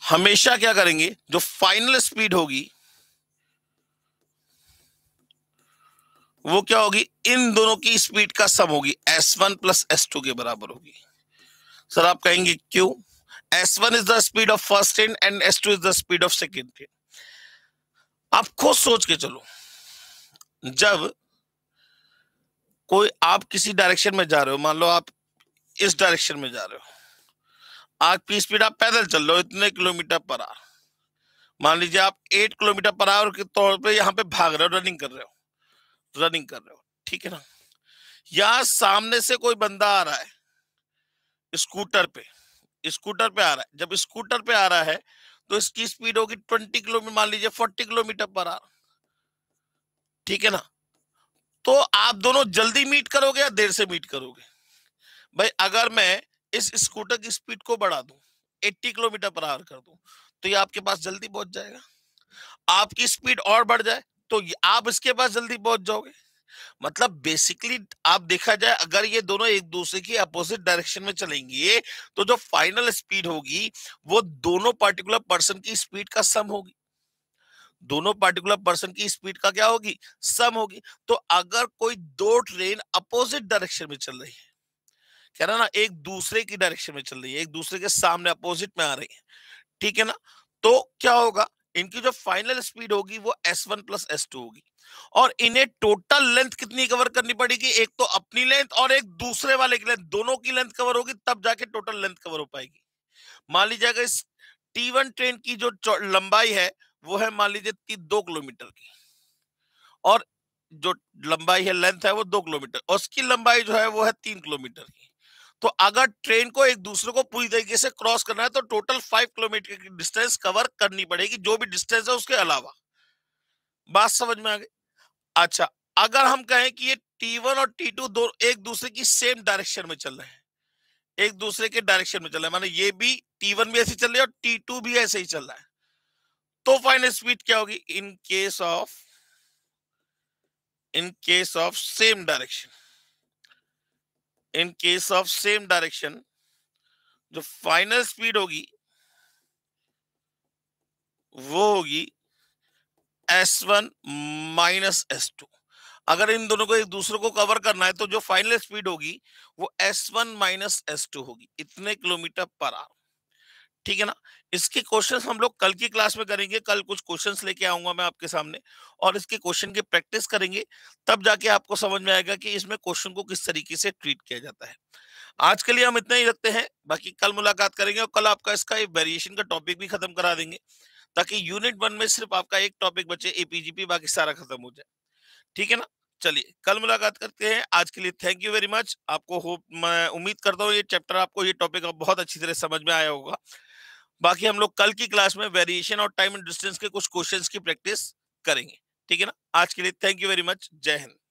Speaker 1: हमेशा क्या करेंगे जो फाइनल स्पीड होगी वो क्या होगी इन दोनों की स्पीड का सम होगी s1 वन प्लस एस के बराबर होगी सर आप कहेंगे क्यों S one is the speed of first train and S two is the speed of second train आप खुद सोच के चलो जब कोई आप किसी डायरेक्शन में जा रहे हो मान लो आप इस डायरेक्शन में जा रहे हो आज की स्पीड आप पैदल चल रहे हो इतने किलोमीटर पर आ मान लीजिए आप एट किलोमीटर पर आवर के तौर पे यहाँ पे भाग रहे हो रनिंग कर रहे हो रनिंग कर रहे हो ठीक है ना यहाँ सामने से कोई बंदा आ रहा है स्कूटर पे स्कूटर पे आ रहा है जब स्कूटर पे आ रहा है तो इसकी स्पीड होगी ट्वेंटी किलोमीटर मान लीजिए फोर्टी किलोमीटर पर आ ठीक है ना तो आप दोनों जल्दी मीट करोगे या देर से मीट करोगे भाई अगर मैं इस स्कूटर की स्पीड को बढ़ा दू 80 किलोमीटर पर आवर कर दू तो ये आपके पास जल्दी पहुंच जाएगा आपकी स्पीड और बढ़ जाए तो आप इसके पास जल्दी पहुंच जाओगे मतलब बेसिकली आप देखा जाए अगर ये दोनों एक दूसरे की अपोजिट डायरेक्शन में चलेंगे तो जो फाइनल स्पीड होगी वो दोनों पार्टिकुलर पर्सन की स्पीड का सम होगी दोनों पार्टिकुलर पर्सन की स्पीड का क्या होगी सम होगी तो अगर कोई दो ट्रेन अपोजिट डायरेक्शन में चल रही है कह रहा ना एक दूसरे की डायरेक्शन में चल रही है एक दूसरे के सामने अपोजिट में आ रही है ठीक है ना तो क्या होगा इनकी जो फाइनल स्पीड होगी वो S one plus S two होगी और इन्हें टोटल लेंथ कितनी कवर करनी पड़ेगी एक तो अपनी लेंथ और एक दूसरे वाले की लेंथ दोनों की लेंथ कवर होगी तब जाके टोटल लेंथ कवर हो पाएगी मान लीजिए इस टी वन ट्रेन की जो लंबाई है वो है मान लीजिए दो किलोमीटर की और जो लंबाई है लेंथ है वो दो किलोमीटर और उसकी लंबाई जो है वो है तीन किलोमीटर की तो अगर ट्रेन को एक दूसरे को पूरी तरीके से क्रॉस करना है तो टोटल फाइव किलोमीटर की डिस्टेंस कवर करनी पड़ेगी जो भी डिस्टेंस है उसके अलावा बात समझ में आ गई अच्छा अगर हम कहें कि ये T1 और T2 दो एक दूसरे की सेम डायरेक्शन में चल रहे हैं एक दूसरे के डायरेक्शन में चल रहे हैं माने ये भी T1 भी ऐसे चल रहा है और T2 भी ऐसे ही चल रहा है तो फाइनल स्पीड क्या होगी in case of in case of same direction in case of same direction जो फाइनल स्पीड होगी वो होगी S one minus S two अगर इन दोनों को एक दूसरे को कवर करना है तो जो फाइनल स्पीड होगी वो S one minus S two होगी इतने किलोमीटर पर आवर ठीक है ना इसके क्वेश्चन हम लोग कल की क्लास में करेंगे कल कुछ क्वेश्चन लेके आऊंगा मैं आपके सामने और इसके क्वेश्चन की प्रैक्टिस करेंगे तब जाके आपको समझ में आएगा कि इसमें क्वेश्चन को किस तरीके से ट्रीट किया जाता है आज के लिए हम इतना ही रखते हैं बाकी कल मुलाकात करेंगे और कल आपका इसका वेरिएशन का टॉपिक भी खत्म करा देंगे ताकि यूनिट वन में सिर्फ आपका एक टॉपिक बचे एपीजीपी बाकी सारा खत्म हो जाए ठीक है ना चलिए कल मुलाकात करते हैं आज के लिए थैंक यू वेरी मच आपको होप मैं उम्मीद करता हूँ ये चैप्टर आपको ये टॉपिक आप बहुत अच्छी तरह समझ में आया होगा बाकी हम लोग कल की क्लास में वेरिएशन और टाइम एंड डिस्टेंस के कुछ क्वेश्चंस की प्रैक्टिस करेंगे ठीक है ना आज के लिए थैंक यू वेरी मच जय हिंद